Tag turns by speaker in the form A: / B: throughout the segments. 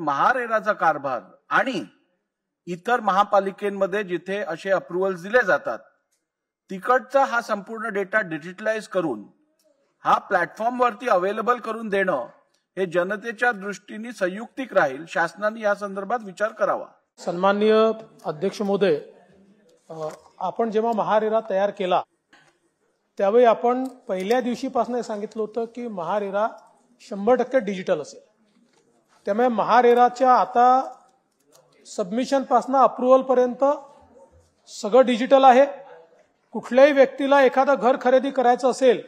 A: महारेराचा कारभार आणि इतर महापालिकेमध्ये जिथे असे अप्रुव्हल्स दिले जातात तिकडचा हा संपूर्ण डेटा डिजिटलाइज करून हा प्लॅटफॉर्मवरती अवेलेबल करून देणं हे जनतेच्या दृष्टीने संयुक्तिक राहील शासनाने या संदर्भात विचार करावा सन्माननीय अध्यक्ष महोदय आपण जेव्हा महारेरा तयार केला त्यावेळी आपण पहिल्या दिवशीपासून सांगितलं होतं की महारेरा शंभर टक्के डिजिटल असेल त्यामुळे महारेराच्या आता सबमिशन पासून अप्रुव्हल पर्यंत सगळं डिजिटल आहे कुठल्याही व्यक्तीला एखादं घर खरेदी करायचं असेल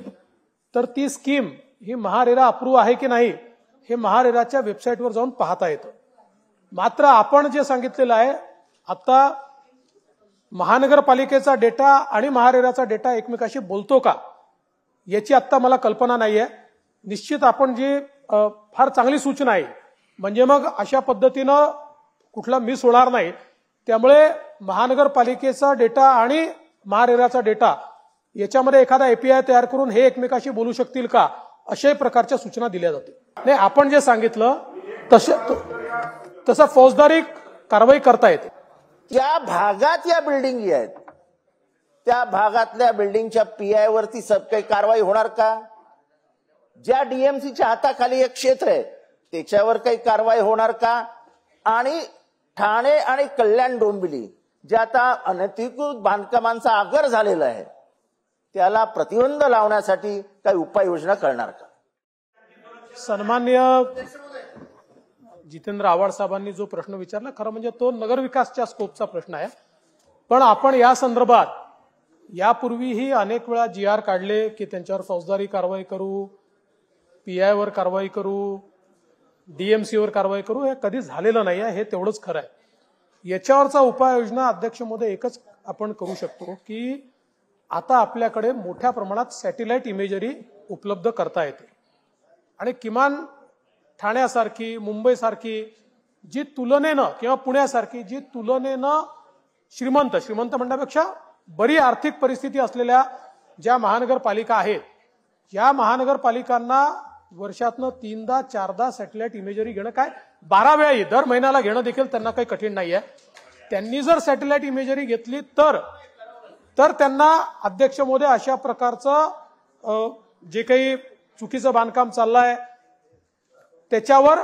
A: तर ती स्कीम ही महारेरा अप्रूव्ह आहे की नाही हे महारेराच्या वेबसाईटवर जाऊन पाहता येतं मात्र आपण जे सांगितलेलं आहे आता महानगरपालिकेचा डेटा आणि महारेराचा डेटा एकमेकाशी बोलतो का याची आत्ता मला कल्पना नाही आहे निश्चित आपण जी फार चांगली सूचना आहे म्हणजे मग अशा पद्धतीनं कुठला मिस होणार नाही त्यामुळे महानगरपालिकेचा डेटा आणि महारेराचा डेटा याच्यामध्ये एखादा एपीआय तयार करून हे एकमेकाशी बोलू शकतील का अशाही प्रकारच्या सूचना दिल्या जातील नाही आपण जे सांगितलं तसे
B: तसं फौजदारी कारवाई करता येते ज्या भागात या बिल्डिंग आहेत त्या भागातल्या बिल्डिंगच्या पीआय वरती सब काही कारवाई होणार का ज्या डीएमसीच्या हाताखाली एक क्षेत्र आहे त्याच्यावर काही कारवाई होणार का आणि ठाणे आणि कल्याण डोंबिली जे आता अनधिकृत बांधकामांचा आगर झालेला आहे त्याला प्रतिबंध लावण्यासाठी काही उपाययोजना करणार का सन्मान्य
A: जितेंद्र आव्हाड साहेबांनी जो प्रश्न विचारला खरं म्हणजे तो नगरविकासच्या स्कोपचा प्रश्न आहे पण आपण या संदर्भात यापूर्वीही अनेक वेळा जी आर काढले की त्यांच्यावर फौजदारी कारवाई करू पी आयवर कारवाई करू डीएमसीवर कारवाई करू हे कधी झालेलं नाही आहे हे तेवढंच खरं आहे याच्यावरचा उपाययोजना अध्यक्ष एकच आपण करू शकतो की आता आपल्याकडे मोठ्या प्रमाणात सॅटेलाइट इमेजरी उपलब्ध करता येते आणि किमान ठाण्यासारखी मुंबईसारखी जी तुलनेनं किंवा पुण्यासारखी जी तुलनेनं श्रीमंत श्रीमंत म्हणण्यापेक्षा बरी आर्थिक परिस्थिती असलेल्या ज्या महानगरपालिका आहेत या महानगरपालिकांना वर्षातनं तीनदा चारदा सॅटेलाइट इमेजरी घेणं काय बारा वेळा दर महिन्याला घेणं देखील त्यांना काही कठीण नाही आहे त्यांनी जर सॅटेलाइट इमेजरी घेतली तर तर त्यांना अध्यक्ष मोदय अशा प्रकारचं जे काही चुकीचं बांधकाम चाललं आहे त्याच्यावर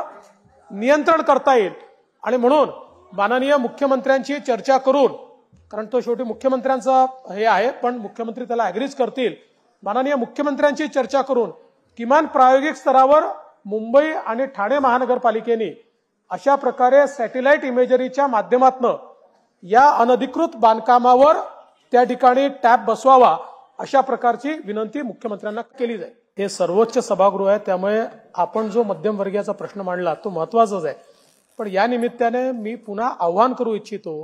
A: नियंत्रण करता येईल आणि म्हणून माननीय मुख्यमंत्र्यांशी चर्चा करून कारण तो शेवटी मुख्यमंत्र्यांचा हे आहे पण मुख्यमंत्री त्याला ॲग्रीज करतील माननीय मुख्यमंत्र्यांशी चर्चा करून किमान प्रायोगिक स्तरावर मुंबई आणि ठाणे महानगरपालिकेने अशा प्रकारे सॅटेलाइट इमेजरीच्या माध्यमातून या अनधिकृत बांधकामावर त्या ठिकाणी टॅप बसवावा अशा प्रकारची विनंती मुख्यमंत्र्यांना केली जाईल हे सर्वोच्च सभागृह आहे त्यामुळे आपण जो मध्यमवर्गीयाचा प्रश्न मांडला तो महत्वाचाच आहे पण या निमित्ताने मी पुन्हा आव्हान करू इच्छितो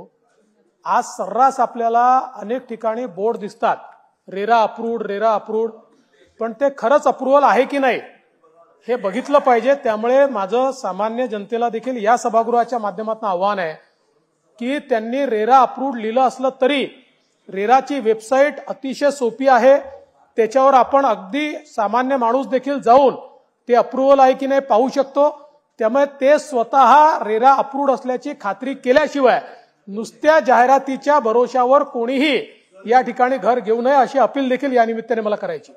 A: आज सर्रास आपल्याला अनेक ठिकाणी बोर्ड दिसतात रेरा अप्रूड रेरा अप्रूड पण ते खरंच अप्रुव्हल आहे की नाही हे बघितलं पाहिजे त्यामुळे माझं सामान्य जनतेला देखील या सभागृहाच्या माध्यमातून आव्हान आहे की त्यांनी रेरा अप्रूव्ड लिहिलं असलं तरी रेराची वेबसाईट अतिशय सोपी आहे त्याच्यावर आपण अगदी सामान्य माणूस देखील जाऊन ते अप्रुव्हल आहे की नाही पाहू शकतो त्यामुळे ते स्वतः रेरा अप्रूव्ड असल्याची खात्री केल्याशिवाय नुसत्या जाहिरातीच्या भरोशावर कोणीही या ठिकाणी घर घेऊ नये अशी अपील देखील या निमित्ताने मला करायची